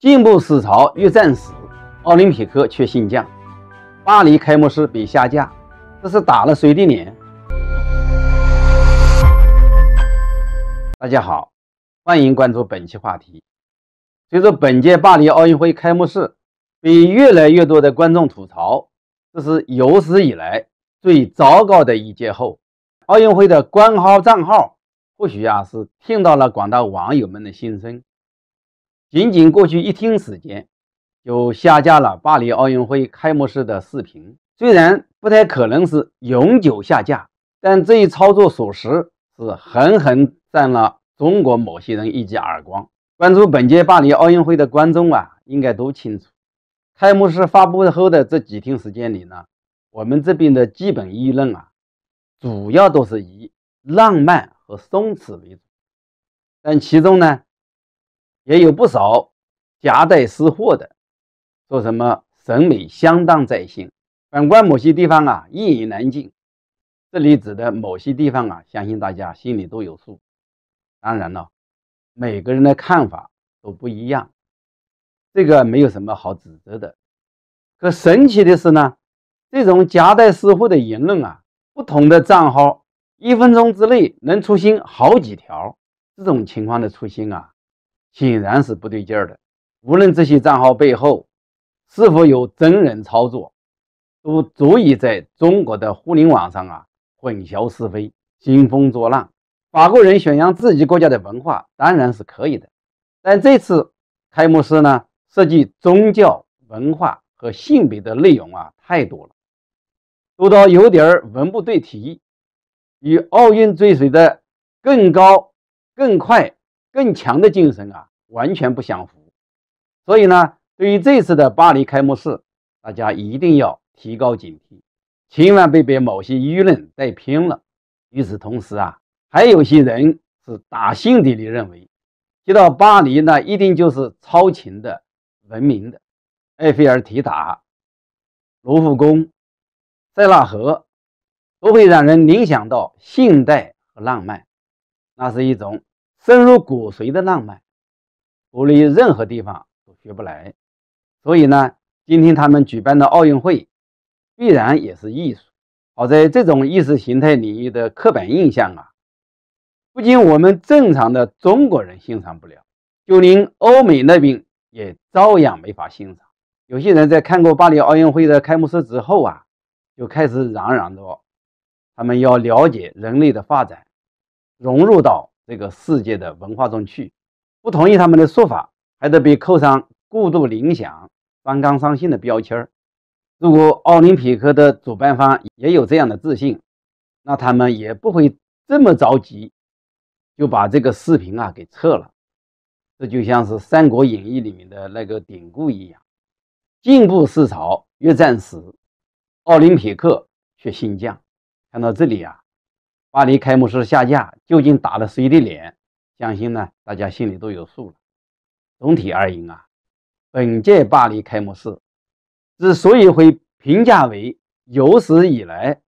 进步史潮欲战史，奥林匹克却姓将。巴黎开幕式被下架，这是打了谁的脸？大家好，欢迎关注本期话题。随着本届巴黎奥运会开幕式被越来越多的观众吐槽，这是有史以来最糟糕的一届后奥运会的官方账号，或许啊是听到了广大网友们的心声。仅仅过去一天时间，就下架了巴黎奥运会开幕式的视频。虽然不太可能是永久下架，但这一操作属实是狠狠占了中国某些人一记耳光。关注本届巴黎奥运会的观众啊，应该都清楚，开幕式发布后的这几天时间里呢，我们这边的基本议论啊，主要都是以浪漫和松弛为主，但其中呢。也有不少夹带私货的，说什么审美相当在线。反观某些地方啊，一言难尽。这里指的某些地方啊，相信大家心里都有数。当然了，每个人的看法都不一样，这个没有什么好指责的。可神奇的是呢，这种夹带私货的言论啊，不同的账号一分钟之内能出新好几条。这种情况的出新啊。显然是不对劲儿的。无论这些账号背后是否有真人操作，都足以在中国的互联网上啊混淆是非、兴风作浪。法国人宣扬自己国家的文化当然是可以的，但这次开幕式呢，涉及宗教文化和性别的内容啊太多了，多到有点文不对题，与奥运追随的更高、更快。更强的精神啊，完全不相符。所以呢，对于这次的巴黎开幕式，大家一定要提高警惕，千万别被某些舆论带偏了。与此同时啊，还有些人是打心底里认为，提到巴黎那一定就是超前的、文明的。埃菲尔铁塔、卢浮宫、塞纳河，都会让人联想到现代和浪漫，那是一种。深入骨髓的浪漫，无论任何地方都学不来。所以呢，今天他们举办的奥运会，必然也是艺术。好在这种意识形态领域的刻板印象啊，不仅我们正常的中国人欣赏不了，就连欧美那边也照样没法欣赏。有些人在看过巴黎奥运会的开幕式之后啊，就开始嚷嚷着，他们要了解人类的发展，融入到。这个世界的文化中去，不同意他们的说法，还得被扣上过度影想、专刚伤线的标签儿。如果奥林匹克的主办方也有这样的自信，那他们也不会这么着急就把这个视频啊给撤了。这就像是《三国演义》里面的那个典故一样，进步思潮越战时，奥林匹克却新疆。看到这里啊。巴黎开幕式下架，究竟打了谁的脸？相信呢，大家心里都有数了。总体而言啊，本届巴黎开幕式之所以会评价为有史以来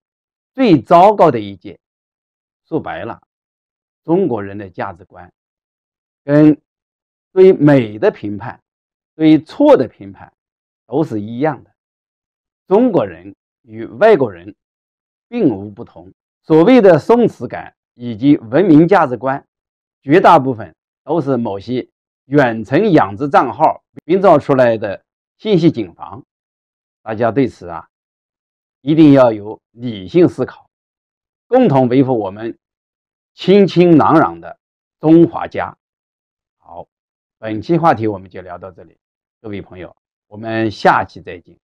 最糟糕的一届，说白了，中国人的价值观跟对美的评判、对错的评判都是一样的。中国人与外国人并无不同。所谓的松弛感以及文明价值观，绝大部分都是某些远程养殖账号编造出来的信息警防，大家对此啊一定要有理性思考，共同维护我们清清朗朗的中华家。好，本期话题我们就聊到这里，各位朋友，我们下期再见。